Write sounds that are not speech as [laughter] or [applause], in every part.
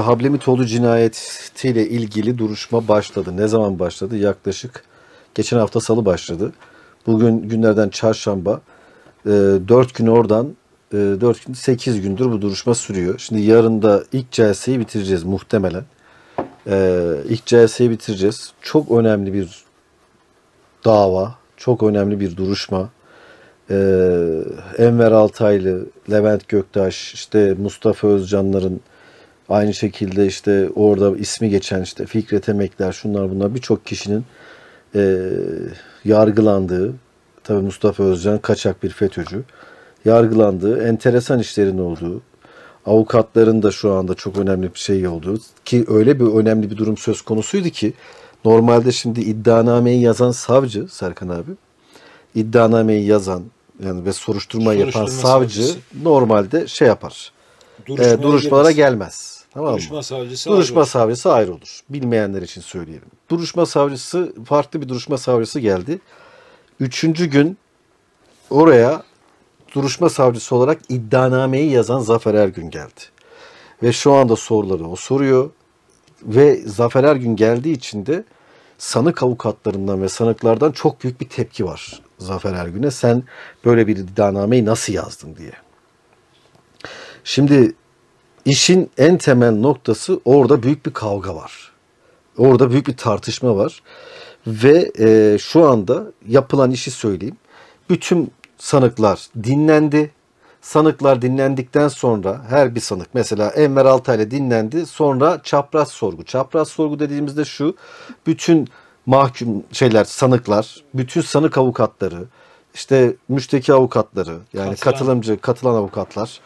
Hablemitoğlu cinayetiyle ilgili duruşma başladı. Ne zaman başladı? Yaklaşık geçen hafta salı başladı. Bugün günlerden çarşamba. E, ee, 4 gün oradan e, 4 gün 8 gündür bu duruşma sürüyor. Şimdi yarın da ilk celseyi bitireceğiz muhtemelen. E, ilk celseyi bitireceğiz. Çok önemli bir dava, çok önemli bir duruşma. E, Enver Altaylı, Levent Göktaş, işte Mustafa Özcanların Aynı şekilde işte orada ismi geçen işte Fikret Emekler şunlar bunlar birçok kişinin e, yargılandığı tabi Mustafa Özcan kaçak bir FETÖ'cü yargılandığı enteresan işlerin olduğu avukatların da şu anda çok önemli bir şey olduğu ki öyle bir önemli bir durum söz konusuydu ki normalde şimdi iddianameyi yazan savcı Serkan abi iddianameyi yazan yani ve soruşturma, soruşturma yapan savcı savcısı. normalde şey yapar ee, duruşmalara, duruşmalara gelmez. gelmez. Tamam mı? Duruşma savcısı, duruşma ayrı, savcısı olur. ayrı olur. Bilmeyenler için söyleyelim. Duruşma savcısı farklı bir duruşma savcısı geldi. Üçüncü gün oraya duruşma savcısı olarak iddianameyi yazan Zafer Ergün geldi. Ve şu anda soruları o soruyor. Ve Zafer Ergün geldiği için de sanık avukatlarından ve sanıklardan çok büyük bir tepki var Zafer Ergün'e. Sen böyle bir iddianameyi nasıl yazdın diye. Şimdi işin en temel noktası orada büyük bir kavga var. Orada büyük bir tartışma var. Ve e, şu anda yapılan işi söyleyeyim. Bütün sanıklar dinlendi. Sanıklar dinlendikten sonra her bir sanık mesela Enver ile dinlendi. Sonra çapraz sorgu. Çapraz sorgu dediğimizde şu. Bütün mahkum şeyler sanıklar, bütün sanık avukatları, işte müşteki avukatları yani katılan. katılımcı, katılan avukatlar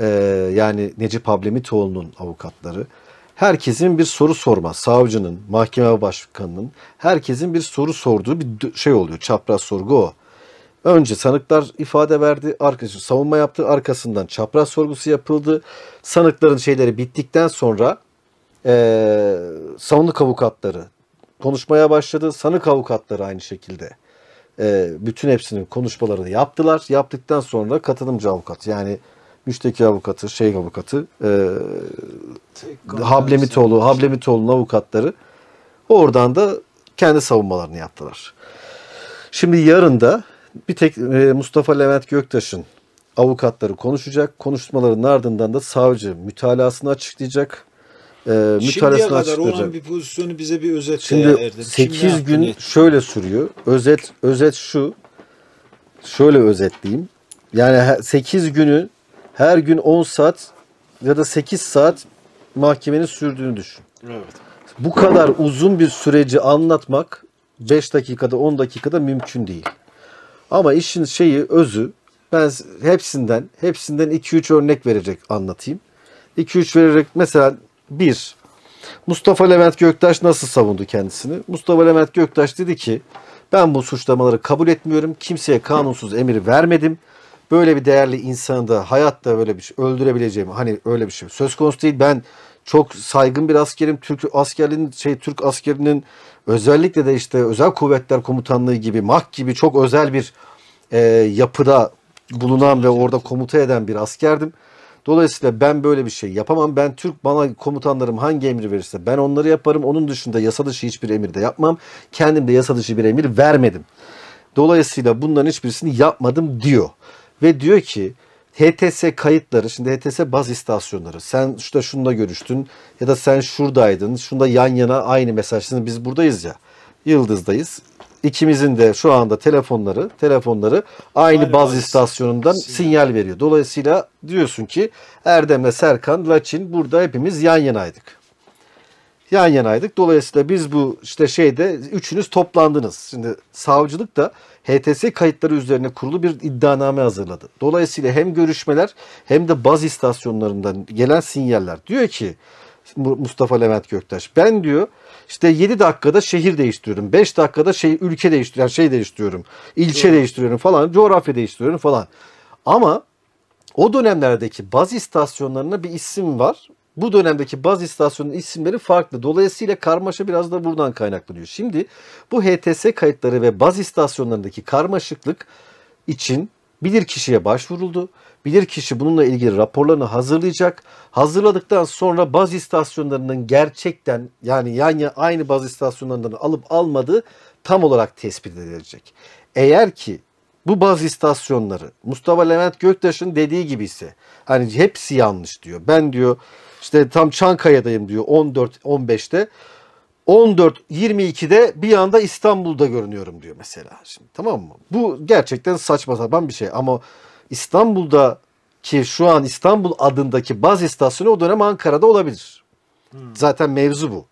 ee, yani Necip Hablemitoğlu'nun avukatları herkesin bir soru sorma, savcının, mahkeme başkanının herkesin bir soru sorduğu bir şey oluyor. Çapraz sorgu o. Önce sanıklar ifade verdi, arkası savunma yaptı, arkasından çapraz sorgusu yapıldı. Sanıkların şeyleri bittikten sonra e, ee, savunluk avukatları konuşmaya başladı. Sanık avukatları aynı şekilde e, bütün hepsinin konuşmalarını yaptılar. Yaptıktan sonra katılımcı avukat yani müşteki avukatı, şey avukatı, e, Hablemitoğlu, Hablemitoğlu'nun avukatları oradan da kendi savunmalarını yaptılar. Şimdi yarın da bir tek e, Mustafa Levent Göktaş'ın avukatları konuşacak. Konuşmaların ardından da savcı mütalasını açıklayacak. E, mütalasını Şimdiye kadar olan bir pozisyonu bize bir özet Şimdi Erdem. 8 Şimdi gün yaptım. şöyle sürüyor. Özet özet şu. Şöyle özetleyeyim. Yani 8 günü her gün 10 saat ya da 8 saat mahkemenin sürdüğünü düşün. Evet. Bu kadar uzun bir süreci anlatmak 5 dakikada 10 dakikada mümkün değil. Ama işin şeyi özü ben hepsinden hepsinden 2-3 örnek verecek anlatayım. 2-3 vererek mesela 1. Mustafa Levent Göktaş nasıl savundu kendisini? Mustafa Levent Göktaş dedi ki ben bu suçlamaları kabul etmiyorum. Kimseye kanunsuz emir vermedim böyle bir değerli insanı da hayatta böyle bir şey öldürebileceğim hani öyle bir şey söz konusu değil. Ben çok saygın bir askerim. Türk askerinin şey Türk askerinin özellikle de işte özel kuvvetler komutanlığı gibi MAK gibi çok özel bir e, yapıda bulunan ve orada komuta eden bir askerdim. Dolayısıyla ben böyle bir şey yapamam. Ben Türk bana komutanlarım hangi emri verirse ben onları yaparım. Onun dışında yasa dışı hiçbir emir de yapmam. Kendim de yasa dışı bir emir vermedim. Dolayısıyla bunların hiçbirisini yapmadım diyor ve diyor ki HTS kayıtları, şimdi HTS baz istasyonları. Sen şurada şununla görüştün ya da sen şuradaydın, şunda yan yana aynı mesaj. Şimdi biz buradayız ya, yıldızdayız. İkimizin de şu anda telefonları, telefonları aynı Aynen. baz istasyonundan sinyal. sinyal veriyor. Dolayısıyla diyorsun ki Erdem ve Serkan, Laçin burada hepimiz yan yanaydık. Yan yanaydık. Dolayısıyla biz bu işte şeyde üçünüz toplandınız. Şimdi savcılık da HTS kayıtları üzerine kurulu bir iddianame hazırladı. Dolayısıyla hem görüşmeler hem de baz istasyonlarından gelen sinyaller diyor ki Mustafa Levent Göktaş ben diyor işte 7 dakikada şehir değiştiriyorum. 5 dakikada şey ülke değiştiriyorum, yani şey değiştiriyorum. ilçe evet. değiştiriyorum falan, coğrafya değiştiriyorum falan. Ama o dönemlerdeki baz istasyonlarına bir isim var bu dönemdeki baz istasyonun isimleri farklı. Dolayısıyla karmaşa biraz da buradan kaynaklanıyor. Şimdi bu HTS kayıtları ve baz istasyonlarındaki karmaşıklık için bilir kişiye başvuruldu. Bilir kişi bununla ilgili raporlarını hazırlayacak. Hazırladıktan sonra baz istasyonlarının gerçekten yani yani aynı baz istasyonlarından alıp almadığı tam olarak tespit edilecek. Eğer ki bu baz istasyonları Mustafa Levent Göktaş'ın dediği gibi ise hani hepsi yanlış diyor. Ben diyor işte tam Çankaya'dayım diyor 14-15'te. 14-22'de bir anda İstanbul'da görünüyorum diyor mesela. Şimdi tamam mı? Bu gerçekten saçma sapan bir şey ama İstanbul'da ki şu an İstanbul adındaki baz istasyonu o dönem Ankara'da olabilir. Hmm. Zaten mevzu bu.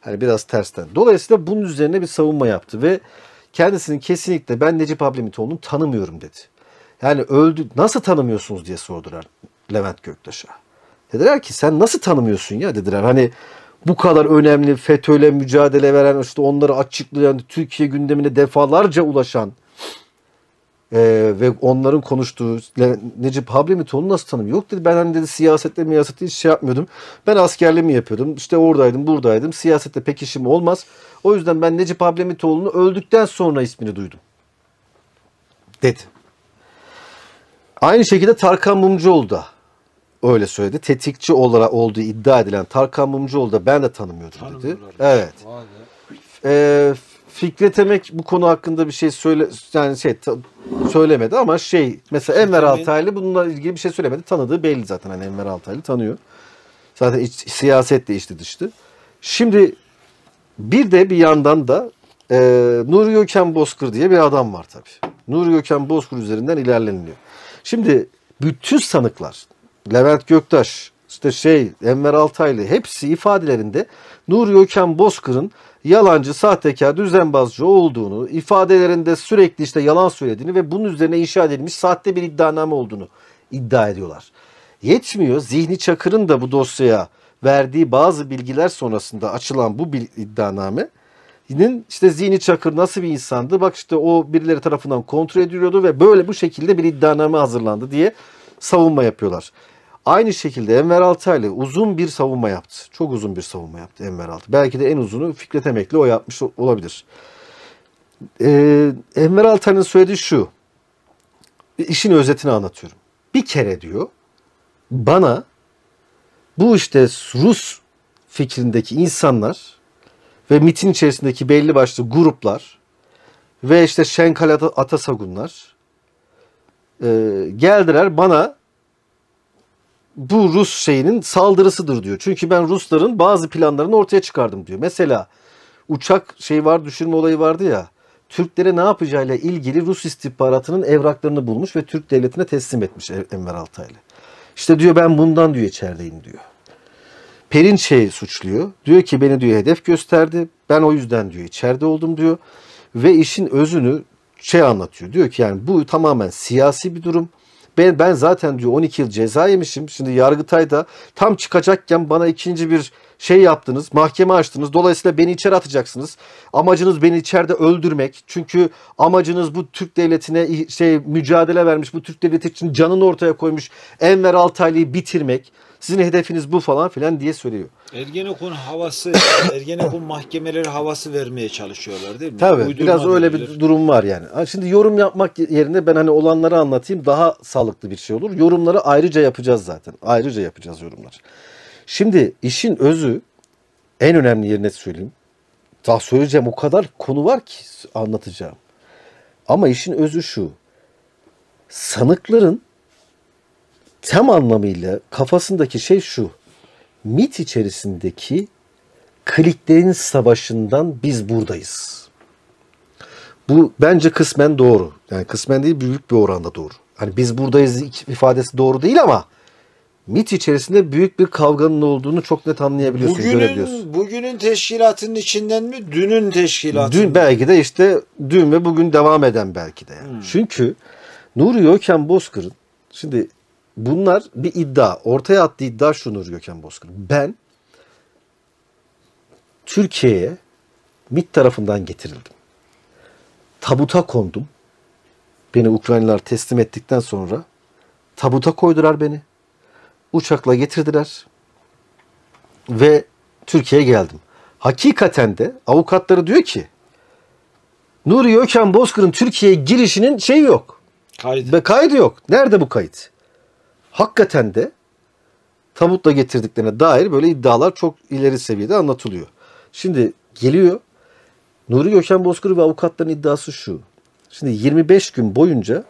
Hani biraz tersten. Dolayısıyla bunun üzerine bir savunma yaptı ve kendisinin kesinlikle ben Necip Ablemitoğlu'nu tanımıyorum dedi. Yani öldü nasıl tanımıyorsunuz diye sordular Levent Göktaş'a. Dediler ki sen nasıl tanımıyorsun ya dediler. Hani bu kadar önemli FETÖ'yle mücadele veren işte onları açıklayan Türkiye gündemine defalarca ulaşan e, ve onların konuştuğu Necip Hablemit nasıl tanım? Yok dedi ben hani dedi siyasetle miyasetle hiç şey yapmıyordum. Ben askerliğimi yapıyordum. İşte oradaydım buradaydım. Siyasette pek işim olmaz. O yüzden ben Necip Hablemitoğlu'nu öldükten sonra ismini duydum. Dedi. Aynı şekilde Tarkan Mumcuoğlu da öyle söyledi. Tetikçi olarak olduğu iddia edilen Tarkan Mumcuoğlu da ben de tanımıyordum dedi. Evet. Ee, Fikret Emek bu konu hakkında bir şey söyle yani şey söylemedi ama şey mesela Enver Altaylı bununla ilgili bir şey söylemedi. Tanıdığı belli zaten hani Enver Altaylı tanıyor. Zaten iç, siyasetle içti dıştı. Şimdi bir de bir yandan da e, Nuri Gökhan Bozkır diye bir adam var tabii. Nur Gökhan Bozkır üzerinden ilerleniliyor. Şimdi bütün sanıklar Levent Göktaş, işte şey Enver Altaylı hepsi ifadelerinde Nuri Öken Bozkır'ın yalancı, sahtekar, düzenbazcı olduğunu, ifadelerinde sürekli işte yalan söylediğini ve bunun üzerine inşa edilmiş sahte bir iddianame olduğunu iddia ediyorlar. Yetmiyor. Zihni Çakır'ın da bu dosyaya verdiği bazı bilgiler sonrasında açılan bu iddianame işte Zihni Çakır nasıl bir insandı? Bak işte o birileri tarafından kontrol ediliyordu ve böyle bu şekilde bir iddianame hazırlandı diye savunma yapıyorlar. Aynı şekilde Enver Altaylı uzun bir savunma yaptı. Çok uzun bir savunma yaptı Enver Altaylı. Belki de en uzunu Fikret Emekli o yapmış olabilir. Ee, Enver Altaylı'nın söylediği şu. İşin özetini anlatıyorum. Bir kere diyor bana bu işte Rus fikrindeki insanlar ve MIT'in içerisindeki belli başlı gruplar ve işte Şenkal Atasagunlar e, geldiler bana bu Rus şeyinin saldırısıdır diyor. Çünkü ben Rusların bazı planlarını ortaya çıkardım diyor. Mesela uçak şey var düşürme olayı vardı ya. Türklere ne yapacağıyla ilgili Rus istihbaratının evraklarını bulmuş ve Türk devletine teslim etmiş e- Enver Altaylı. İşte diyor ben bundan diyor içerideyim diyor. Perinçe'yi suçluyor. Diyor ki beni diyor hedef gösterdi. Ben o yüzden diyor içeride oldum diyor. Ve işin özünü şey anlatıyor. Diyor ki yani bu tamamen siyasi bir durum. Ben, ben zaten diyor 12 yıl ceza yemişim. Şimdi Yargıtay'da tam çıkacakken bana ikinci bir şey yaptınız. Mahkeme açtınız. Dolayısıyla beni içeri atacaksınız. Amacınız beni içeride öldürmek. Çünkü amacınız bu Türk devletine şey mücadele vermiş. Bu Türk devleti için canını ortaya koymuş Enver Altaylı'yı bitirmek. Sizin hedefiniz bu falan filan diye söylüyor. Ergenekon havası, [coughs] Ergenekon mahkemeleri havası vermeye çalışıyorlar değil mi? Tabii Uydurma biraz öyle bir durum var yani. Şimdi yorum yapmak yerine ben hani olanları anlatayım daha sağlıklı bir şey olur. Yorumları ayrıca yapacağız zaten. Ayrıca yapacağız yorumlar. Şimdi işin özü en önemli yerine söyleyeyim. Daha söyleyeceğim o kadar konu var ki anlatacağım. Ama işin özü şu. Sanıkların tem anlamıyla kafasındaki şey şu. MIT içerisindeki kliklerin savaşından biz buradayız. Bu bence kısmen doğru. Yani kısmen değil büyük bir oranda doğru. Hani biz buradayız ifadesi doğru değil ama MIT içerisinde büyük bir kavganın olduğunu çok net anlayabiliyorsun, bugünün, görebiliyorsun. Bugünün teşkilatının içinden mi? Dünün teşkilatı. Dün belki de işte dün ve bugün devam eden belki de. Yani. Hmm. Çünkü Nuri Öken Bozkır'ın şimdi bunlar bir iddia. Ortaya attığı iddia şudur Gökhan Bozkır. Ben Türkiye'ye MIT tarafından getirildim. Tabuta kondum. Beni Ukraynalılar teslim ettikten sonra tabuta koydular beni. Uçakla getirdiler ve Türkiye'ye geldim. Hakikaten de avukatları diyor ki Nuri Öken Bozkır'ın Türkiye'ye girişinin şey yok. Kaydı. Ve kaydı yok. Nerede bu kayıt? hakikaten de tabutla getirdiklerine dair böyle iddialar çok ileri seviyede anlatılıyor. Şimdi geliyor. Nuri Gökhan Bozkır ve avukatların iddiası şu. Şimdi 25 gün boyunca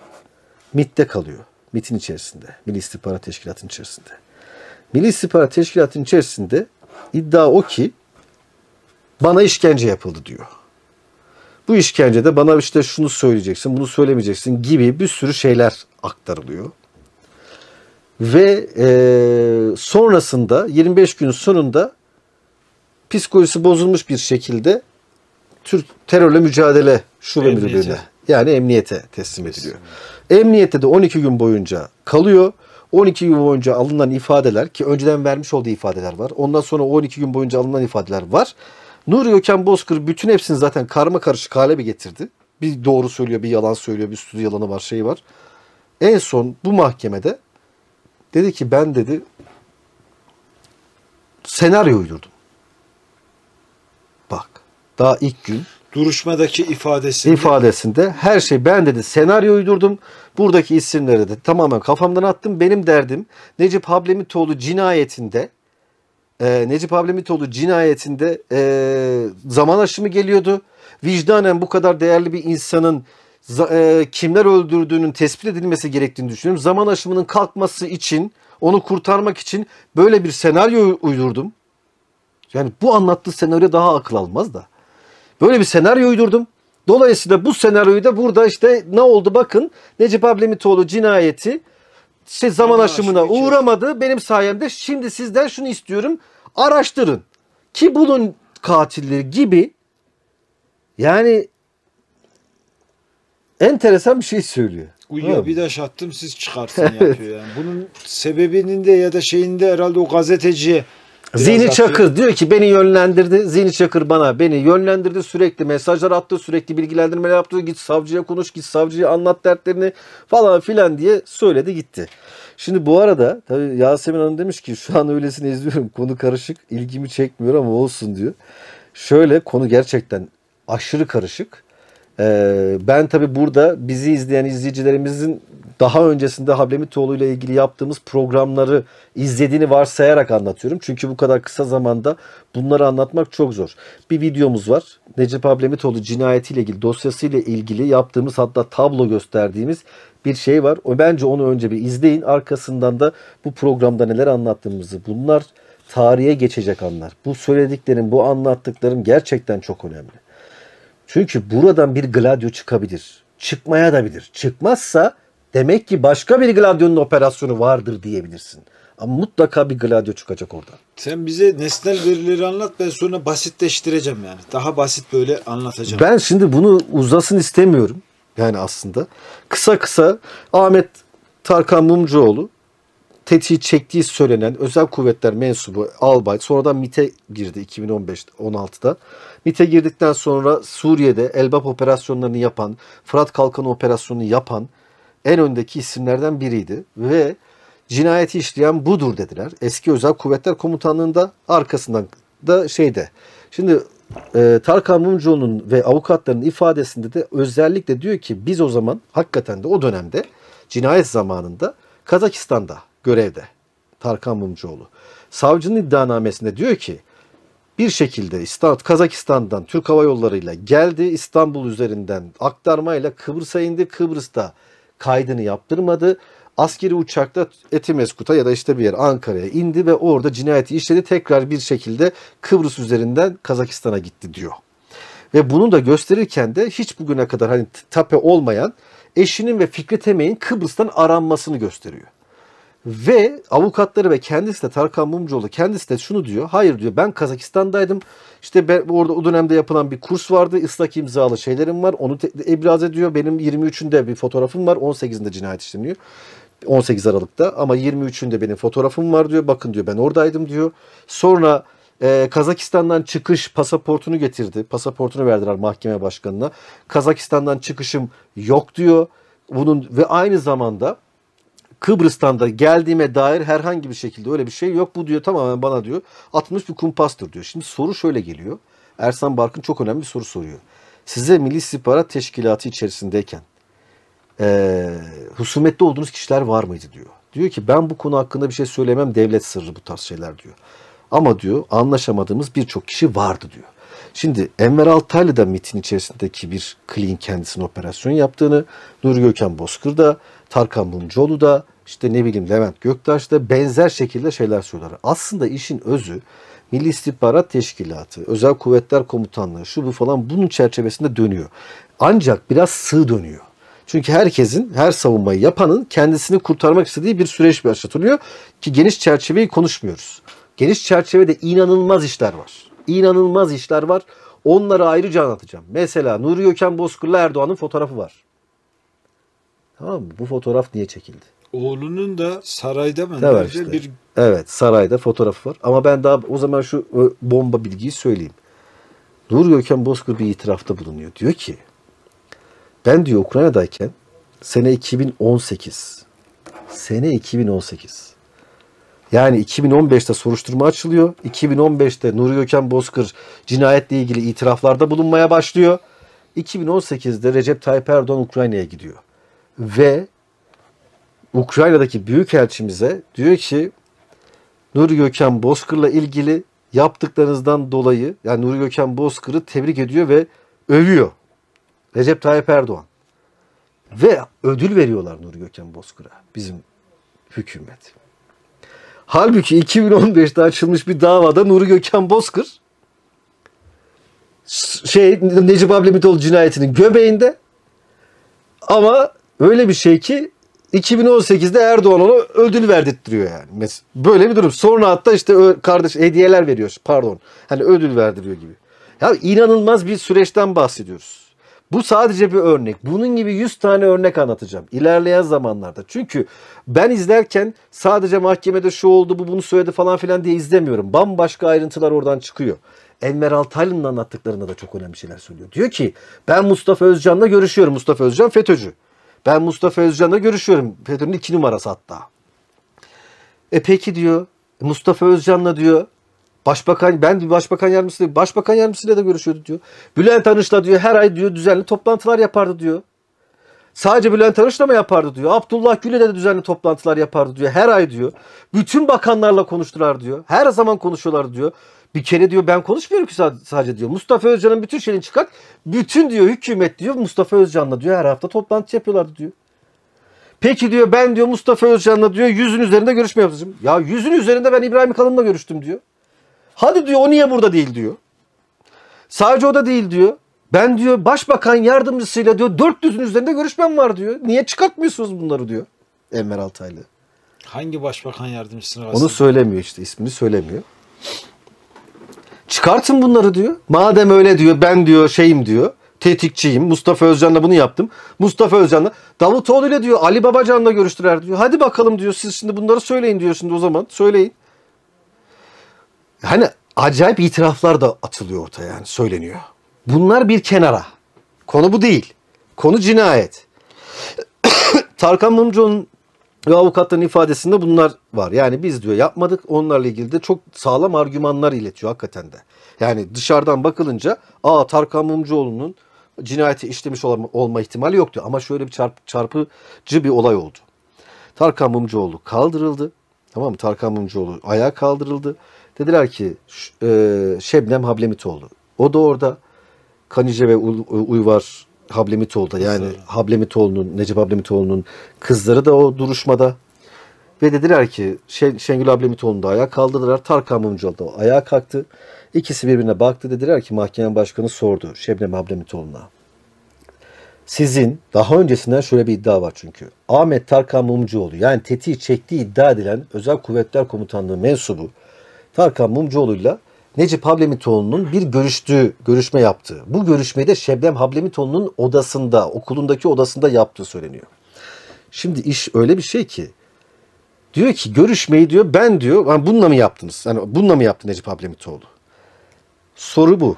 MIT'te kalıyor. MIT'in içerisinde. Milli İstihbarat Teşkilatı'nın içerisinde. Milli İstihbarat Teşkilatı'nın içerisinde iddia o ki bana işkence yapıldı diyor. Bu işkencede bana işte şunu söyleyeceksin, bunu söylemeyeceksin gibi bir sürü şeyler aktarılıyor ve e, sonrasında 25 gün sonunda psikolojisi bozulmuş bir şekilde Türk terörle mücadele şube müdürlüğüne yani emniyete teslim ediliyor. Emniyette de 12 gün boyunca kalıyor. 12 gün boyunca alınan ifadeler ki önceden vermiş olduğu ifadeler var. Ondan sonra 12 gün boyunca alınan ifadeler var. Nuri Gökhan Bozkır bütün hepsini zaten karma karışık hale bir getirdi. Bir doğru söylüyor, bir yalan söylüyor, bir sürü yalanı var, şey var. En son bu mahkemede Dedi ki ben dedi senaryo uydurdum. Bak daha ilk gün duruşmadaki ifadesinde ifadesinde her şey ben dedi senaryo uydurdum. Buradaki isimleri de tamamen kafamdan attım. Benim derdim Necip Hablemitoğlu cinayetinde e, Necip Hablemitoğlu cinayetinde e, zaman aşımı geliyordu. Vicdanen bu kadar değerli bir insanın e, kimler öldürdüğünün tespit edilmesi gerektiğini düşünüyorum. Zaman aşımının kalkması için, onu kurtarmak için böyle bir senaryo uydurdum. Yani bu anlattığı senaryo daha akıl almaz da. Böyle bir senaryo uydurdum. Dolayısıyla bu senaryoyu da burada işte ne oldu bakın Necip Ablemitoğlu cinayeti şey zaman Benim aşımına uğramadı. Benim sayemde şimdi sizden şunu istiyorum. Araştırın. Ki bulun katilleri gibi yani enteresan bir şey söylüyor. Uyuyor bir daş attım siz çıkarsın yapıyor yani. [laughs] Bunun sebebinin de ya da şeyinde herhalde o gazeteci Biraz Zihni Çakır şey- diyor ki beni yönlendirdi. Zihni Çakır bana beni yönlendirdi. Sürekli mesajlar attı. Sürekli bilgilendirme yaptı. Git savcıya konuş. Git savcıya anlat dertlerini falan filan diye söyledi gitti. Şimdi bu arada tabii Yasemin Hanım demiş ki şu an öylesini izliyorum. Konu karışık. ilgimi çekmiyor ama olsun diyor. Şöyle konu gerçekten aşırı karışık. Ee, ben tabi burada bizi izleyen izleyicilerimizin daha öncesinde Hablemitoğlu ile ilgili yaptığımız programları izlediğini varsayarak anlatıyorum. Çünkü bu kadar kısa zamanda bunları anlatmak çok zor. Bir videomuz var. Necip Hablemitoğlu cinayetiyle ilgili, dosyasıyla ilgili yaptığımız hatta tablo gösterdiğimiz bir şey var. O bence onu önce bir izleyin. Arkasından da bu programda neler anlattığımızı bunlar tarihe geçecek anlar. Bu söylediklerim, bu anlattıklarım gerçekten çok önemli. Çünkü buradan bir Gladio çıkabilir. Çıkmaya da bilir. Çıkmazsa demek ki başka bir Gladio'nun operasyonu vardır diyebilirsin. Ama mutlaka bir Gladio çıkacak orada. Sen bize nesnel verileri anlat ben sonra basitleştireceğim yani. Daha basit böyle anlatacağım. Ben şimdi bunu uzasın istemiyorum. Yani aslında kısa kısa Ahmet Tarkan Mumcuoğlu tetiği çektiği söylenen özel kuvvetler mensubu albay sonradan MIT'e girdi 2015-16'da. MIT'e girdikten sonra Suriye'de Elbap operasyonlarını yapan, Fırat Kalkanı operasyonunu yapan en öndeki isimlerden biriydi ve cinayeti işleyen budur dediler. Eski özel kuvvetler komutanlığında arkasından da şeyde. Şimdi e, Tarkan Mumcuoğlu'nun ve avukatlarının ifadesinde de özellikle diyor ki biz o zaman hakikaten de o dönemde cinayet zamanında Kazakistan'da görevde. Tarkan Mumcuoğlu. Savcının iddianamesinde diyor ki bir şekilde Kazakistan'dan Türk Hava Yolları ile geldi İstanbul üzerinden aktarmayla Kıbrıs'a indi. Kıbrıs'ta kaydını yaptırmadı. Askeri uçakla Etimeskut'a ya da işte bir yer Ankara'ya indi ve orada cinayeti işledi. Tekrar bir şekilde Kıbrıs üzerinden Kazakistan'a gitti diyor. Ve bunu da gösterirken de hiç bugüne kadar hani tape olmayan eşinin ve Fikret Emeğin Kıbrıs'tan aranmasını gösteriyor. Ve avukatları ve kendisi de Tarkan Mumcuoğlu kendisi de şunu diyor. Hayır diyor ben Kazakistan'daydım. İşte ben orada o dönemde yapılan bir kurs vardı. Islak imzalı şeylerim var. Onu ibraz ediyor. Benim 23'ünde bir fotoğrafım var. 18'inde cinayet işleniyor. 18 Aralık'ta ama 23'ünde benim fotoğrafım var diyor. Bakın diyor ben oradaydım diyor. Sonra ee, Kazakistan'dan çıkış pasaportunu getirdi. Pasaportunu verdiler mahkeme başkanına. Kazakistan'dan çıkışım yok diyor. Bunun ve aynı zamanda Kıbrıs'tan da geldiğime dair herhangi bir şekilde öyle bir şey yok. Bu diyor tamamen bana diyor atmış bir kumpastır diyor. Şimdi soru şöyle geliyor. Ersan Barkın çok önemli bir soru soruyor. Size Milli İstihbarat Teşkilatı içerisindeyken e, husumetli olduğunuz kişiler var mıydı diyor. Diyor ki ben bu konu hakkında bir şey söylemem devlet sırrı bu tarz şeyler diyor. Ama diyor anlaşamadığımız birçok kişi vardı diyor. Şimdi Enver Altaylı da MIT'in içerisindeki bir kliğin kendisinin operasyon yaptığını, Nur Gökhan Bozkır da, Tarkan Mumcuoğlu da, işte ne bileyim Levent Göktaş da benzer şekilde şeyler söylüyorlar. Aslında işin özü Milli İstihbarat Teşkilatı, Özel Kuvvetler Komutanlığı, şu bu falan bunun çerçevesinde dönüyor. Ancak biraz sığ dönüyor. Çünkü herkesin, her savunmayı yapanın kendisini kurtarmak istediği bir süreç başlatılıyor ki geniş çerçeveyi konuşmuyoruz. Geniş çerçevede inanılmaz işler var. İnanılmaz işler var. Onları ayrıca anlatacağım. Mesela Nuri Gökhan Bozkır'la Erdoğan'ın fotoğrafı var. Tamam mı? Bu fotoğraf niye çekildi? Oğlunun da sarayda mı? Evet, işte. bir... evet sarayda fotoğrafı var. Ama ben daha o zaman şu bomba bilgiyi söyleyeyim. Nur Gökhan Bozkır bir itirafta bulunuyor. Diyor ki ben diyor Ukrayna'dayken sene 2018 sene 2018 yani 2015'te soruşturma açılıyor. 2015'te Nur Gökhan Bozkır cinayetle ilgili itiraflarda bulunmaya başlıyor. 2018'de Recep Tayyip Erdoğan Ukrayna'ya gidiyor. Ve Ukrayna'daki büyükelçimize diyor ki Nur Gökhan Bozkır'la ilgili yaptıklarınızdan dolayı yani Nur Gökhan Bozkır'ı tebrik ediyor ve övüyor. Recep Tayyip Erdoğan. Ve ödül veriyorlar Nur Gökhan Bozkır'a bizim hükümet. Halbuki 2015'te açılmış bir davada Nur Gökhan Bozkır şey Necip Ablemitoğlu cinayetinin göbeğinde ama öyle bir şey ki 2018'de Erdoğan ona ödül verdirtiyor yani. Böyle bir durum. Sonra hatta işte kardeş hediyeler veriyor. Pardon. Hani ödül verdiriyor gibi. Ya inanılmaz bir süreçten bahsediyoruz. Bu sadece bir örnek. Bunun gibi 100 tane örnek anlatacağım ilerleyen zamanlarda. Çünkü ben izlerken sadece mahkemede şu oldu bu bunu söyledi falan filan diye izlemiyorum. Bambaşka ayrıntılar oradan çıkıyor. Enver Altaylı'nın anlattıklarında da çok önemli şeyler söylüyor. Diyor ki ben Mustafa Özcan'la görüşüyorum. Mustafa Özcan FETÖ'cü. Ben Mustafa Özcan'la görüşüyorum. FETÖ'nün iki numarası hatta. E peki diyor Mustafa Özcan'la diyor Başbakan ben başbakan yardımcısı başbakan yardımcısıyla da görüşüyordu diyor. Bülent Arınç'la diyor her ay diyor düzenli toplantılar yapardı diyor. Sadece Bülent Arınç'la mı yapardı diyor. Abdullah Gül'le de düzenli toplantılar yapardı diyor. Her ay diyor. Bütün bakanlarla konuştular diyor. Her zaman konuşuyorlar diyor. Bir kere diyor ben konuşmuyorum ki sadece diyor. Mustafa Özcan'ın bütün şeyini çıkart. Bütün diyor hükümet diyor Mustafa Özcan'la diyor her hafta toplantı yapıyorlardı diyor. Peki diyor ben diyor Mustafa Özcan'la diyor yüzün üzerinde görüşme yapacağım. Ya yüzün üzerinde ben İbrahim Kalın'la görüştüm diyor. Hadi diyor o niye burada değil diyor. Sadece o da değil diyor. Ben diyor başbakan yardımcısıyla diyor dört düzün üzerinde görüşmem var diyor. Niye çıkartmıyorsunuz bunları diyor Enver Altaylı. Hangi başbakan yardımcısına Onu söylemiyor işte ismini söylemiyor. Çıkartın bunları diyor. Madem öyle diyor ben diyor şeyim diyor. Tetikçiyim. Mustafa Özcan'la bunu yaptım. Mustafa Özcan'la. Davutoğlu ile diyor Ali Babacan'la görüştüler diyor. Hadi bakalım diyor siz şimdi bunları söyleyin diyor şimdi o zaman. Söyleyin. Hani acayip itiraflar da atılıyor ortaya yani söyleniyor. Bunlar bir kenara. Konu bu değil. Konu cinayet. [coughs] Tarkan Mumcu'nun ve avukatların ifadesinde bunlar var. Yani biz diyor yapmadık onlarla ilgili de çok sağlam argümanlar iletiyor hakikaten de. Yani dışarıdan bakılınca aa Tarkan Mumcuoğlu'nun cinayeti işlemiş olma, olma ihtimali diyor. Ama şöyle bir çarp, çarpıcı bir olay oldu. Tarkan Mumcuoğlu kaldırıldı. Tamam mı? Tarkan Mumcuoğlu ayağa kaldırıldı. Dediler ki e, Şebnem Hablemitoğlu. O da orada. Kanice ve Uyvar Hablemitoğlu'da. Yani Hablemitoğlu'nun, Necip Hablemitoğlu'nun kızları da o duruşmada. Ve dediler ki Şengül Hablemitoğlu'nu da ayağa kaldırdılar. Tarkan Mumcuoğlu da ayağa kalktı. İkisi birbirine baktı. Dediler ki mahkeme başkanı sordu Şebnem Hablemitoğlu'na. Sizin daha öncesinden şöyle bir iddia var çünkü. Ahmet Tarkan Mumcuoğlu yani tetiği çektiği iddia edilen Özel Kuvvetler Komutanlığı mensubu Tarkan Mumcuoğlu'yla ile Necip Hablemitoğlu'nun bir görüştüğü, görüşme yaptığı. Bu görüşmede Şebnem Hablemitoğlu'nun odasında, okulundaki odasında yaptığı söyleniyor. Şimdi iş öyle bir şey ki diyor ki görüşmeyi diyor ben diyor yani bununla mı yaptınız? Yani bununla mı yaptı Necip Hablemitoğlu? Soru bu.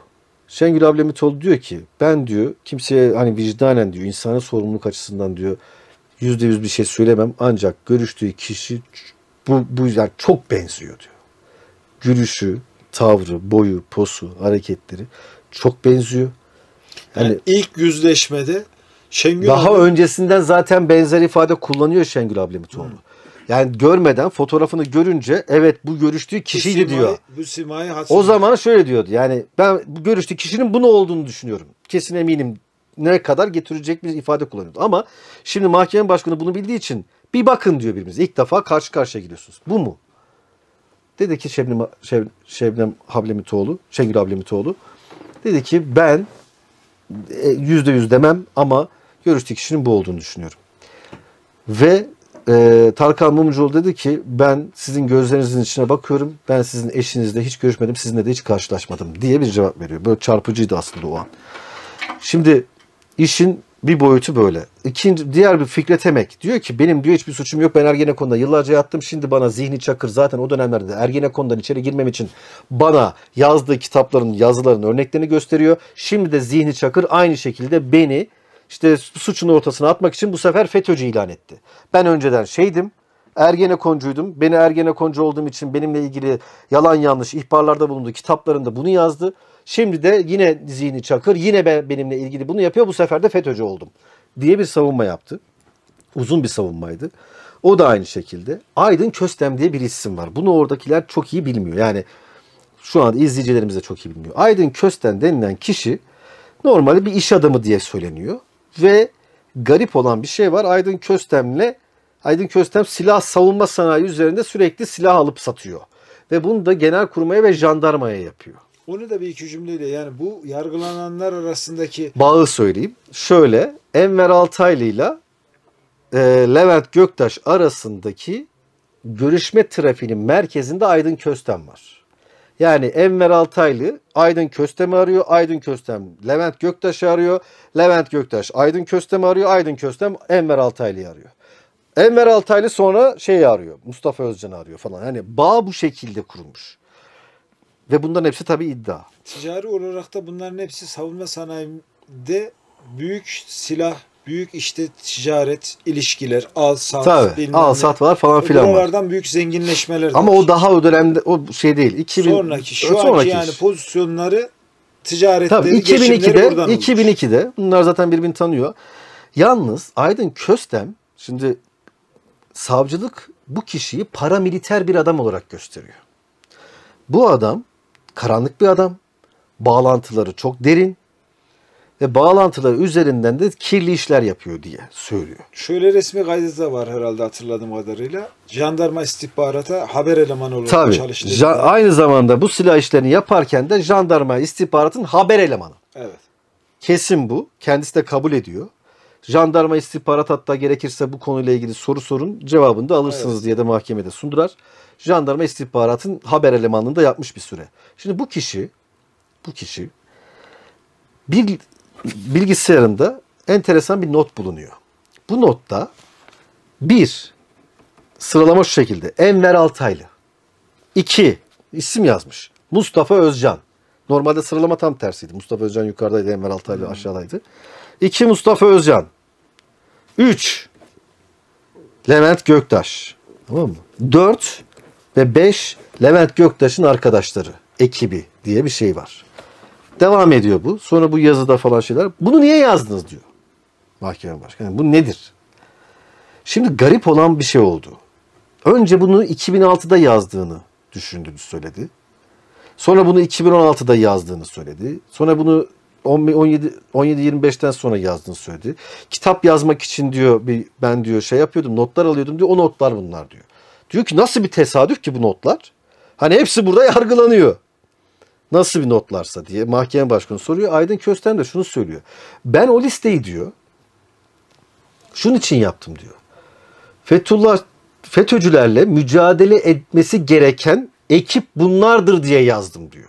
Şengül Ablemitoğlu diyor ki ben diyor kimseye hani vicdanen diyor insana sorumluluk açısından diyor yüzde yüz bir şey söylemem ancak görüştüğü kişi bu, bu yüzden çok benziyor diyor. Gülüşü, tavrı, boyu, posu, hareketleri çok benziyor. Yani, yani ilk yüzleşmede Şengül Daha abi... öncesinden zaten benzer ifade kullanıyor Şengül Ablemitoğlu. Hmm. Yani görmeden fotoğrafını görünce evet bu görüştüğü kişiydi bu diyor. Bu simayı o zaman şöyle diyordu yani ben bu görüştüğü kişinin bunu olduğunu düşünüyorum. Kesin eminim ne kadar getirecek bir ifade kullanıyordu. Ama şimdi mahkeme başkanı bunu bildiği için bir bakın diyor birimiz. İlk defa karşı karşıya gidiyorsunuz. Bu mu? Dedi ki Şebnem, Şeb, Şebnem Hablemitoğlu, Şengül Hablemitoğlu. Dedi ki ben e, yüzde yüz demem ama görüştüğü kişinin bu olduğunu düşünüyorum. Ve e, Tarkan Mumcuoğlu dedi ki ben sizin gözlerinizin içine bakıyorum. Ben sizin eşinizle hiç görüşmedim. Sizinle de hiç karşılaşmadım diye bir cevap veriyor. Böyle çarpıcıydı aslında o an. Şimdi işin bir boyutu böyle. İkinci, diğer bir Fikret Emek diyor ki benim diyor hiçbir suçum yok ben Ergenekon'da yıllarca yattım şimdi bana Zihni Çakır zaten o dönemlerde Ergenekon'dan içeri girmem için bana yazdığı kitapların yazıların örneklerini gösteriyor. Şimdi de Zihni Çakır aynı şekilde beni işte suçun ortasına atmak için bu sefer FETÖ'cü ilan etti. Ben önceden şeydim Ergenekoncuydum. Beni Ergenekoncu olduğum için benimle ilgili yalan yanlış ihbarlarda bulundu. Kitaplarında bunu yazdı. Şimdi de yine zihni çakır, yine ben, benimle ilgili bunu yapıyor. Bu sefer de FETÖ'cü oldum diye bir savunma yaptı. Uzun bir savunmaydı. O da aynı şekilde. Aydın Köstem diye bir isim var. Bunu oradakiler çok iyi bilmiyor. Yani şu an izleyicilerimiz de çok iyi bilmiyor. Aydın Köstem denilen kişi normalde bir iş adamı diye söyleniyor. Ve garip olan bir şey var. Aydın Köstem'le Aydın Köstem silah savunma sanayi üzerinde sürekli silah alıp satıyor. Ve bunu da genel kurmaya ve jandarmaya yapıyor. Onu da bir iki cümleyle yani bu yargılananlar arasındaki bağı söyleyeyim. Şöyle Enver Altaylı ile Levent Göktaş arasındaki görüşme trafiğinin merkezinde Aydın Köstem var. Yani Enver Altaylı Aydın Köstem'i arıyor. Aydın Köstem Levent Göktaş'ı arıyor. Levent Göktaş Aydın Köstem'i arıyor. Aydın Köstem Enver Altaylı'yı arıyor. Enver Altaylı sonra şey arıyor. Mustafa Özcan'ı arıyor falan. Hani bağ bu şekilde kurulmuş. Ve bunların hepsi tabii iddia. Ticari olarak da bunların hepsi savunma sanayinde büyük silah, büyük işte ticaret, ilişkiler, al sat, tabii, al sat var falan filan var. Bunlardan büyük zenginleşmeler. Ama o daha o dönemde o şey değil. 2000, sonraki şu sonraki anki yani iş. pozisyonları ticaretleri, tabii, 2002'de, 2002'de olur. bunlar zaten birbirini tanıyor. Yalnız Aydın Köstem şimdi savcılık bu kişiyi paramiliter bir adam olarak gösteriyor. Bu adam karanlık bir adam. Bağlantıları çok derin ve bağlantıları üzerinden de kirli işler yapıyor diye söylüyor. Şöyle resmi gazetede var herhalde hatırladığım kadarıyla. Jandarma istihbarata haber elemanı olarak Tabii, çalıştı. Ja- aynı zamanda bu silah işlerini yaparken de jandarma istihbaratın haber elemanı. Evet. Kesin bu. Kendisi de kabul ediyor. Jandarma istihbarat hatta gerekirse bu konuyla ilgili soru sorun cevabını da alırsınız evet. diye de mahkemede sundular. Jandarma istihbaratın haber elemanlığında yapmış bir süre. Şimdi bu kişi bu kişi bir bilgisayarında enteresan bir not bulunuyor. Bu notta bir sıralama şu şekilde. Enver Altaylı. iki isim yazmış. Mustafa Özcan. Normalde sıralama tam tersiydi. Mustafa Özcan yukarıdaydı, Enver Altaylı hmm. aşağıdaydı. İki Mustafa Özcan. 3 Levent Göktaş. Tamam mı? 4 ve 5 Levent Göktaş'ın arkadaşları, ekibi diye bir şey var. Devam ediyor bu. Sonra bu yazıda falan şeyler. Bunu niye yazdınız diyor mahkeme başkanı. Yani bu nedir? Şimdi garip olan bir şey oldu. Önce bunu 2006'da yazdığını düşündüğünü söyledi. Sonra bunu 2016'da yazdığını söyledi. Sonra bunu 17 17-25'ten sonra yazdığını söyledi. Kitap yazmak için diyor bir ben diyor şey yapıyordum notlar alıyordum diyor o notlar bunlar diyor. Diyor ki nasıl bir tesadüf ki bu notlar? Hani hepsi burada [laughs] yargılanıyor. Nasıl bir notlarsa diye mahkeme başkanı soruyor. Aydın Kösten de şunu söylüyor. Ben o listeyi diyor şunun için yaptım diyor. Fethullah FETÖ'cülerle mücadele etmesi gereken ekip bunlardır diye yazdım diyor.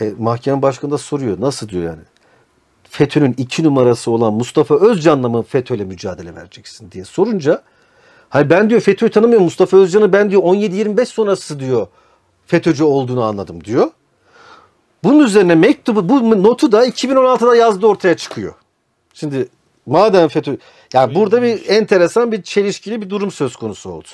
E, mahkeme başkanı da soruyor. Nasıl diyor yani? FETÖ'nün iki numarası olan Mustafa Özcan'la mı FETÖ'yle mücadele vereceksin diye sorunca hayır ben diyor FETÖ'yü tanımıyorum Mustafa Özcan'ı ben diyor 17-25 sonrası diyor FETÖ'cü olduğunu anladım diyor. Bunun üzerine mektubu bu notu da 2016'da yazdı ortaya çıkıyor. Şimdi madem FETÖ yani burada bir enteresan bir çelişkili bir durum söz konusu oldu.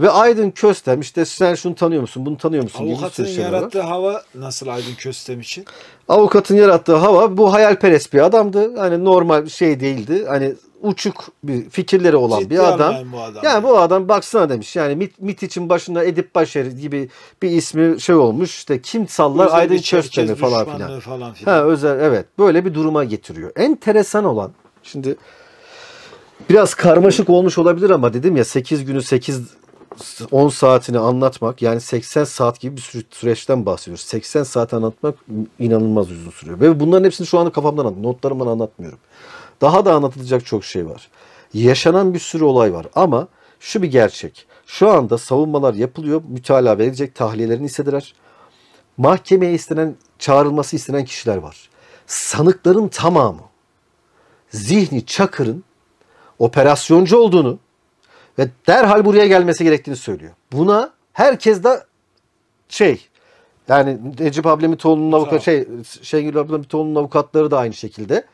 Ve Aydın Köstem işte sen şunu tanıyor musun bunu tanıyor musun? Avukatın şey yarattığı var. hava nasıl Aydın Köstem için? Avukatın yarattığı hava bu hayalperest bir adamdı. Hani normal bir şey değildi. Hani uçuk bir fikirleri olan Ciddi bir adam. Bu adam. Yani bu adam baksana demiş. Yani MIT, MIT için başında Edip Başer gibi bir ismi şey olmuş. İşte kim sallar özel Aydın Köstem'i falan filan. falan filan. Ha özel evet. Böyle bir duruma getiriyor. Enteresan olan şimdi biraz karmaşık olmuş olabilir ama dedim ya 8 günü 8 10 saatini anlatmak yani 80 saat gibi bir sü süreçten bahsediyoruz. 80 saat anlatmak inanılmaz uzun sürüyor. Ve bunların hepsini şu anda kafamdan anlatıyorum. Notlarımdan anlatmıyorum. Daha da anlatılacak çok şey var. Yaşanan bir sürü olay var ama şu bir gerçek. Şu anda savunmalar yapılıyor. mütala verilecek tahliyelerini istediler. Mahkemeye istenen, çağrılması istenen kişiler var. Sanıkların tamamı Zihni Çakır'ın operasyoncu olduğunu, ve derhal buraya gelmesi gerektiğini söylüyor. Buna herkes de şey yani Necip Ablemitoğlu'nun avukat şey Şengül Ablemitoğlu'nun avukatları da aynı şekilde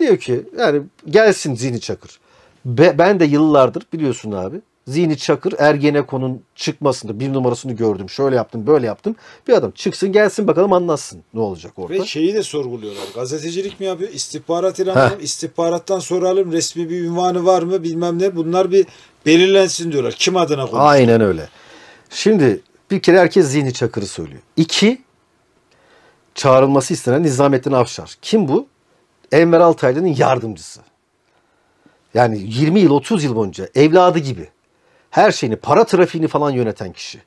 diyor ki yani gelsin Zihni Çakır. Be, ben de yıllardır biliyorsun abi Zihni Çakır Ergenekon'un çıkmasında bir numarasını gördüm. Şöyle yaptım böyle yaptım. Bir adam çıksın gelsin bakalım anlatsın ne olacak orada. Ve şeyi de sorguluyorlar. Gazetecilik mi yapıyor? İstihbarat ilanı istihbarattan soralım resmi bir ünvanı var mı bilmem ne. Bunlar bir belirlensin diyorlar. Kim adına konuşuyor? Aynen öyle. Şimdi bir kere herkes Zihni Çakır'ı söylüyor. İki çağrılması istenen Nizamettin Afşar. Kim bu? Enver Altaylı'nın yardımcısı. Yani 20 yıl 30 yıl boyunca evladı gibi her şeyini, para trafiğini falan yöneten kişi.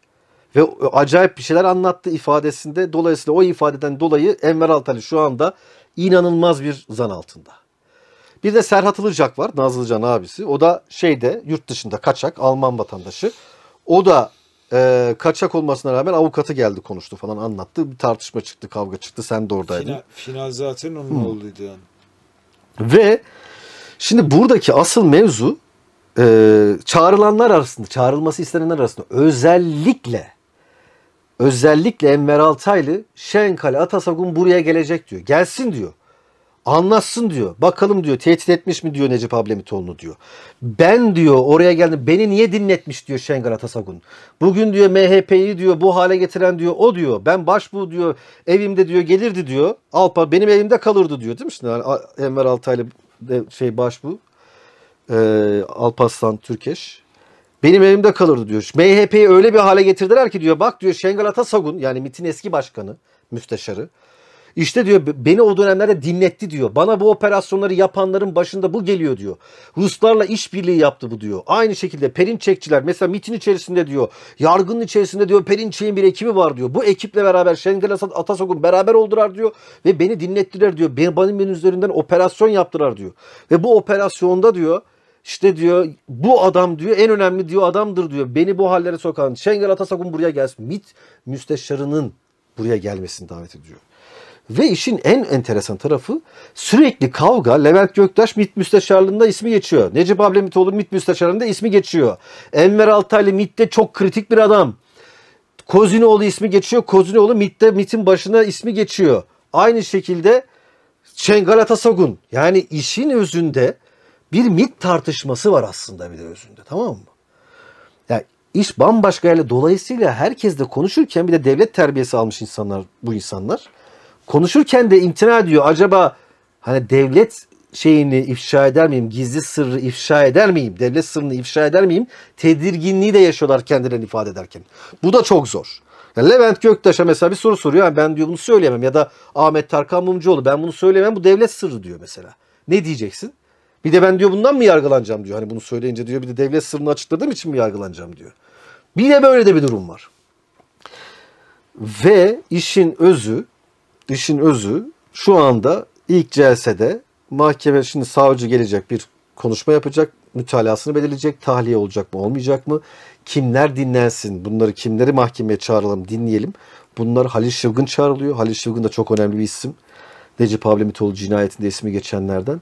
Ve acayip bir şeyler anlattı ifadesinde. Dolayısıyla o ifadeden dolayı Enver Altaylı şu anda inanılmaz bir zan altında. Bir de Serhat Ilıcak var. Nazlıcan abisi. O da şeyde yurt dışında kaçak Alman vatandaşı. O da e, kaçak olmasına rağmen avukatı geldi konuştu falan anlattı. Bir tartışma çıktı kavga çıktı sen de oradaydın. Final, final zaten onun hmm. olduydu yani. Ve şimdi buradaki asıl mevzu e, çağrılanlar arasında, çağrılması istenenler arasında özellikle özellikle Enver Altaylı Şenkale Atasagun buraya gelecek diyor. Gelsin diyor. Anlatsın diyor. Bakalım diyor. Tehdit etmiş mi diyor Necip Ablemitoğlu'nu diyor. Ben diyor oraya geldim. Beni niye dinletmiş diyor Şengal Atasagun. Bugün diyor MHP'yi diyor bu hale getiren diyor o diyor. Ben başbu diyor evimde diyor gelirdi diyor. Alpa benim evimde kalırdı diyor. Değil mi şimdi yani Enver Altaylı şey başbu e, Alparslan Türkeş. Benim evimde kalırdı diyor. MHP'yi öyle bir hale getirdiler ki diyor bak diyor Şengül Atasagun yani MIT'in eski başkanı, müsteşarı. İşte diyor beni o dönemlerde dinletti diyor. Bana bu operasyonları yapanların başında bu geliyor diyor. Ruslarla işbirliği yaptı bu diyor. Aynı şekilde Perinçekçiler mesela MIT'in içerisinde diyor. Yargının içerisinde diyor Perinçek'in bir ekibi var diyor. Bu ekiple beraber Şengül Atasogun beraber oldular diyor. Ve beni dinlettiler diyor. Benim, benim üzerinden operasyon yaptılar diyor. Ve bu operasyonda diyor işte diyor bu adam diyor en önemli diyor adamdır diyor. Beni bu hallere sokan Şengel Atasakun buraya gelsin. MIT müsteşarının buraya gelmesini davet ediyor. Ve işin en enteresan tarafı sürekli kavga. Levent Göktaş MİT müsteşarlığında ismi geçiyor. Necip Ablemitoğlu MİT müsteşarlığında ismi geçiyor. Enver Altaylı MİT'te çok kritik bir adam. Kozinoğlu ismi geçiyor. Kozinoğlu MİT'te MİT'in başına ismi geçiyor. Aynı şekilde Şengal Atasagun. Yani işin özünde bir mit tartışması var aslında bir de özünde tamam mı? Yani iş bambaşka yerle dolayısıyla herkes de konuşurken bir de devlet terbiyesi almış insanlar bu insanlar. Konuşurken de imtina ediyor acaba hani devlet şeyini ifşa eder miyim? Gizli sırrı ifşa eder miyim? Devlet sırrını ifşa eder miyim? Tedirginliği de yaşıyorlar kendilerini ifade ederken. Bu da çok zor. Yani Levent Göktaş'a mesela bir soru soruyor. Yani ben diyor bunu söyleyemem. Ya da Ahmet Tarkan Mumcuoğlu ben bunu söyleyemem. Bu devlet sırrı diyor mesela. Ne diyeceksin? Bir de ben diyor bundan mı yargılanacağım diyor. Hani bunu söyleyince diyor bir de devlet sırrını açıkladığım için mi yargılanacağım diyor. Bir de böyle de bir durum var. Ve işin özü, işin özü şu anda ilk celsede mahkeme şimdi savcı gelecek bir konuşma yapacak, mütalasını belirleyecek, tahliye olacak mı olmayacak mı? Kimler dinlensin, bunları kimleri mahkemeye çağıralım dinleyelim. Bunlar Halil Şılgın çağrılıyor. Halil Şılgın da çok önemli bir isim. Necip Avlemitoğlu cinayetinde ismi geçenlerden.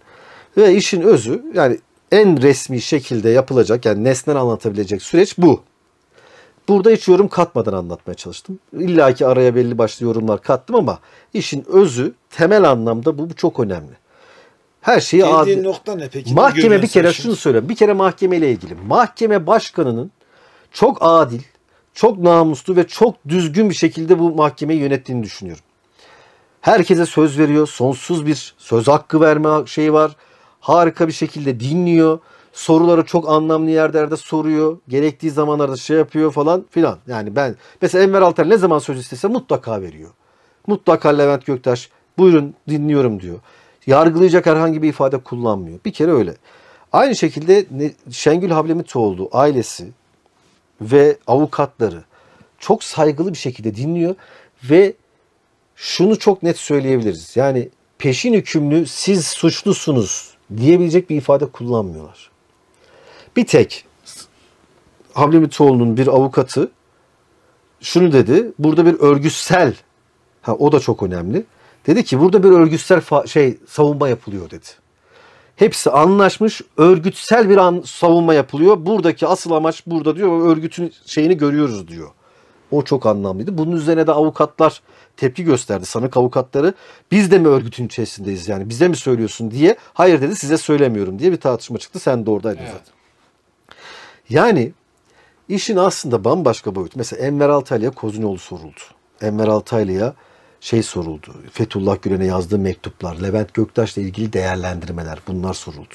Ve işin özü yani en resmi şekilde yapılacak yani nesnel anlatabilecek süreç bu. Burada hiç yorum katmadan anlatmaya çalıştım. İlla ki araya belli başlı yorumlar kattım ama işin özü temel anlamda bu, bu çok önemli. Her şeyi Geldiğin adi... nokta ne peki? Mahkeme bir kere şimdi? şunu söylüyorum. Bir kere mahkemeyle ilgili. Mahkeme başkanının çok adil, çok namuslu ve çok düzgün bir şekilde bu mahkemeyi yönettiğini düşünüyorum. Herkese söz veriyor. Sonsuz bir söz hakkı verme şeyi var harika bir şekilde dinliyor. Soruları çok anlamlı yerlerde soruyor. Gerektiği zamanlarda şey yapıyor falan filan. Yani ben mesela Enver Alter ne zaman söz istese mutlaka veriyor. Mutlaka Levent Göktaş buyurun dinliyorum diyor. Yargılayacak herhangi bir ifade kullanmıyor. Bir kere öyle. Aynı şekilde Şengül Hablemitoğlu ailesi ve avukatları çok saygılı bir şekilde dinliyor ve şunu çok net söyleyebiliriz. Yani peşin hükümlü siz suçlusunuz diyebilecek bir ifade kullanmıyorlar. Bir tek Hamdi Mitoğlu'nun bir avukatı şunu dedi. Burada bir örgütsel ha o da çok önemli. Dedi ki burada bir örgütsel şey savunma yapılıyor dedi. Hepsi anlaşmış örgütsel bir an savunma yapılıyor. Buradaki asıl amaç burada diyor örgütün şeyini görüyoruz diyor. O çok anlamlıydı. Bunun üzerine de avukatlar tepki gösterdi. Sanık avukatları biz de mi örgütün içerisindeyiz yani bize mi söylüyorsun diye. Hayır dedi size söylemiyorum diye bir tartışma çıktı. Sen de oradaydın evet. zaten. Yani işin aslında bambaşka boyut. Mesela Enver Altaylı'ya Kozunoğlu soruldu. Enver Altaylı'ya şey soruldu. Fethullah Gülen'e yazdığı mektuplar, Levent Göktaş'la ilgili değerlendirmeler bunlar soruldu.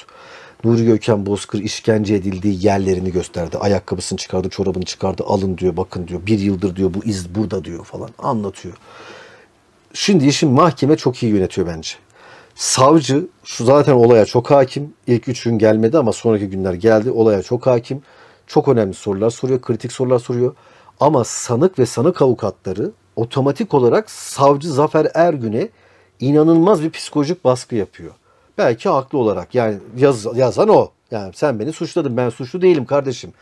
Nuri Gökhan Bozkır işkence edildiği yerlerini gösterdi. Ayakkabısını çıkardı, çorabını çıkardı. Alın diyor, bakın diyor. Bir yıldır diyor bu iz burada diyor falan anlatıyor. Şimdi işin mahkeme çok iyi yönetiyor bence. Savcı şu zaten olaya çok hakim. İlk üç gün gelmedi ama sonraki günler geldi. Olaya çok hakim. Çok önemli sorular soruyor, kritik sorular soruyor. Ama sanık ve sanık avukatları otomatik olarak savcı Zafer Ergün'e inanılmaz bir psikolojik baskı yapıyor. Belki haklı olarak yani yaz, yazan o. Yani sen beni suçladın ben suçlu değilim kardeşim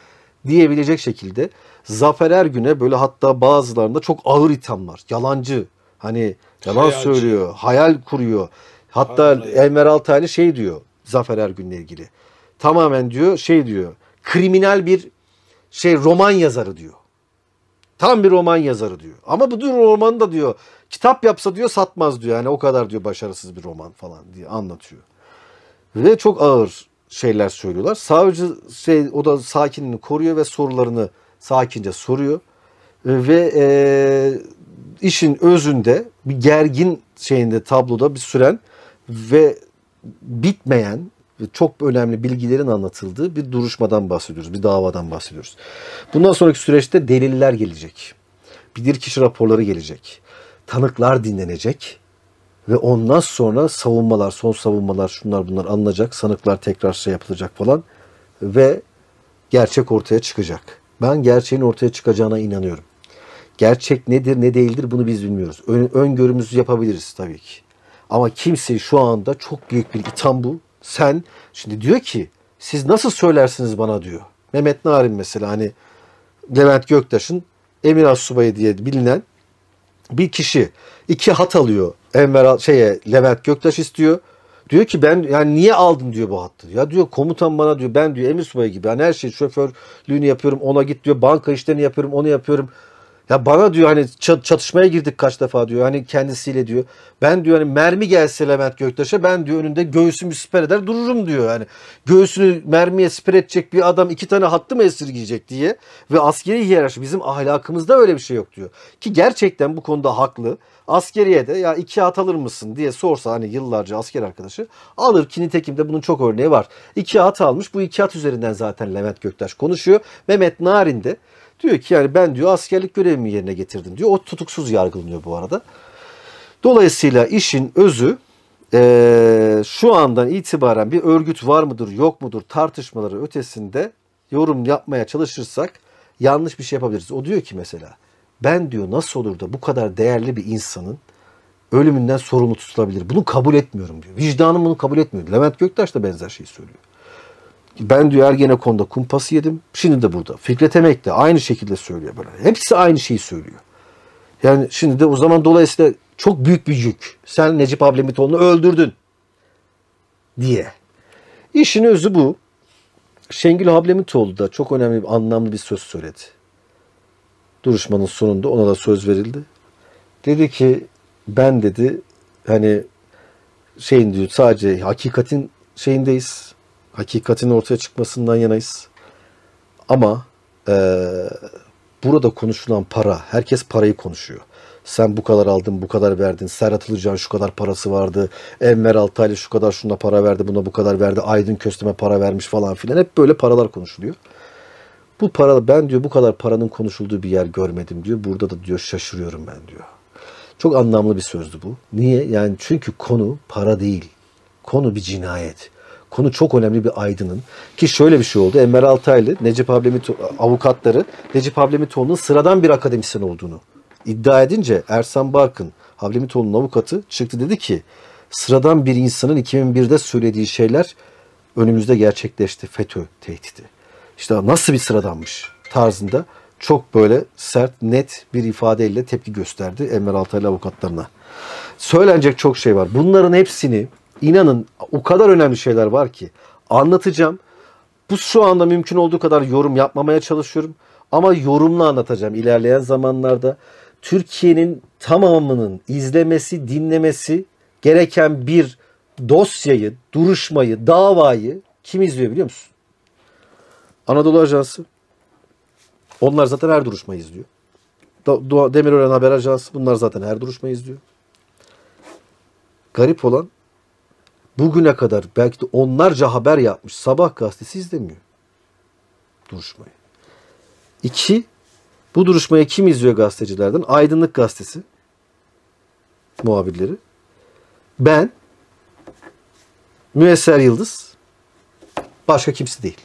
diyebilecek şekilde Zafer Ergün'e böyle hatta bazılarında çok ağır ithamlar. Yalancı hani yalan Hayalci. söylüyor, hayal kuruyor. Hatta Hayır. Enver Altaylı şey diyor Zafer Ergün'le ilgili. Tamamen diyor şey diyor kriminal bir şey roman yazarı diyor. Tam bir roman yazarı diyor. Ama bu romanı da diyor Kitap yapsa diyor satmaz diyor. Yani o kadar diyor başarısız bir roman falan diye anlatıyor. Ve çok ağır şeyler söylüyorlar. Savcı şey o da sakinini koruyor ve sorularını sakince soruyor. Ve e, işin özünde bir gergin şeyinde tabloda bir süren ve bitmeyen çok önemli bilgilerin anlatıldığı bir duruşmadan bahsediyoruz. Bir davadan bahsediyoruz. Bundan sonraki süreçte deliller gelecek. Bilirkişi raporları gelecek tanıklar dinlenecek ve ondan sonra savunmalar, son savunmalar şunlar bunlar alınacak. Sanıklar tekrar şey yapılacak falan ve gerçek ortaya çıkacak. Ben gerçeğin ortaya çıkacağına inanıyorum. Gerçek nedir ne değildir bunu biz bilmiyoruz. Ön, öngörümüzü yapabiliriz tabii ki. Ama kimseyi şu anda çok büyük bir itham bu. Sen şimdi diyor ki siz nasıl söylersiniz bana diyor. Mehmet Narin mesela hani Levent Göktaş'ın Emir Asubay'ı diye bilinen bir kişi iki hat alıyor Enver şeye Levent Göktaş istiyor. Diyor ki ben yani niye aldın diyor bu hattı. Ya diyor komutan bana diyor ben diyor emir subayı gibi yani her şeyi şoförlüğünü yapıyorum ona git diyor banka işlerini yapıyorum onu yapıyorum. Ya bana diyor hani çatışmaya girdik kaç defa diyor. Hani kendisiyle diyor. Ben diyor hani mermi gelse Levent Göktaş'a ben diyor önünde göğsümü siper eder dururum diyor. Yani göğsünü mermiye siper edecek bir adam iki tane hattı mı esirgeyecek diye. Ve askeri hiyerarşi bizim ahlakımızda öyle bir şey yok diyor. Ki gerçekten bu konuda haklı. Askeriye de ya iki hat alır mısın diye sorsa hani yıllarca asker arkadaşı alır ki nitekimde bunun çok örneği var. İki hat almış bu iki hat üzerinden zaten Levent Göktaş konuşuyor. Mehmet Narin de Diyor ki yani ben diyor askerlik görevimi yerine getirdim diyor. O tutuksuz yargılanıyor bu arada. Dolayısıyla işin özü e, şu andan itibaren bir örgüt var mıdır yok mudur tartışmaları ötesinde yorum yapmaya çalışırsak yanlış bir şey yapabiliriz. O diyor ki mesela ben diyor nasıl olur da bu kadar değerli bir insanın ölümünden sorumlu tutulabilir. Bunu kabul etmiyorum diyor. Vicdanım bunu kabul etmiyor. Levent Göktaş da benzer şeyi söylüyor ben diyor Ergenekon'da kumpası yedim. Şimdi de burada. Fikret Emek de aynı şekilde söylüyor böyle. Hepsi aynı şeyi söylüyor. Yani şimdi de o zaman dolayısıyla çok büyük bir yük. Sen Necip Ablemitoğlu'nu öldürdün diye. İşin özü bu. Şengül Hablemitoğlu da çok önemli bir anlamlı bir söz söyledi. Duruşmanın sonunda ona da söz verildi. Dedi ki ben dedi hani şeyin diyor sadece hakikatin şeyindeyiz hakikatin ortaya çıkmasından yanayız. Ama e, burada konuşulan para, herkes parayı konuşuyor. Sen bu kadar aldın, bu kadar verdin. Serhat Ilıcan şu kadar parası vardı. Enver Altaylı şu kadar şuna para verdi, buna bu kadar verdi. Aydın Kösteme para vermiş falan filan. Hep böyle paralar konuşuluyor. Bu para ben diyor bu kadar paranın konuşulduğu bir yer görmedim diyor. Burada da diyor şaşırıyorum ben diyor. Çok anlamlı bir sözdü bu. Niye? Yani çünkü konu para değil. Konu bir cinayet konu çok önemli bir aydının. Ki şöyle bir şey oldu. Enver Altaylı, Necip Hablemito avukatları Necip Hablemitoğlu'nun sıradan bir akademisyen olduğunu iddia edince Ersan Barkın, Hablemitoğlu'nun avukatı çıktı dedi ki sıradan bir insanın 2001'de söylediği şeyler önümüzde gerçekleşti. FETÖ tehdidi. İşte nasıl bir sıradanmış tarzında çok böyle sert, net bir ifadeyle tepki gösterdi Enver Altaylı avukatlarına. Söylenecek çok şey var. Bunların hepsini İnanın o kadar önemli şeyler var ki anlatacağım. Bu şu anda mümkün olduğu kadar yorum yapmamaya çalışıyorum. Ama yorumla anlatacağım ilerleyen zamanlarda. Türkiye'nin tamamının izlemesi, dinlemesi gereken bir dosyayı, duruşmayı, davayı kim izliyor biliyor musun? Anadolu Ajansı. Onlar zaten her duruşmayı izliyor. Demirören Haber Ajansı bunlar zaten her duruşmayı izliyor. Garip olan Bugüne kadar belki de onlarca haber yapmış. Sabah gazetesi izlemiyor. Duruşmayı. İki, bu duruşmayı kim izliyor gazetecilerden? Aydınlık gazetesi muhabirleri. Ben, Müesser Yıldız, başka kimse değil.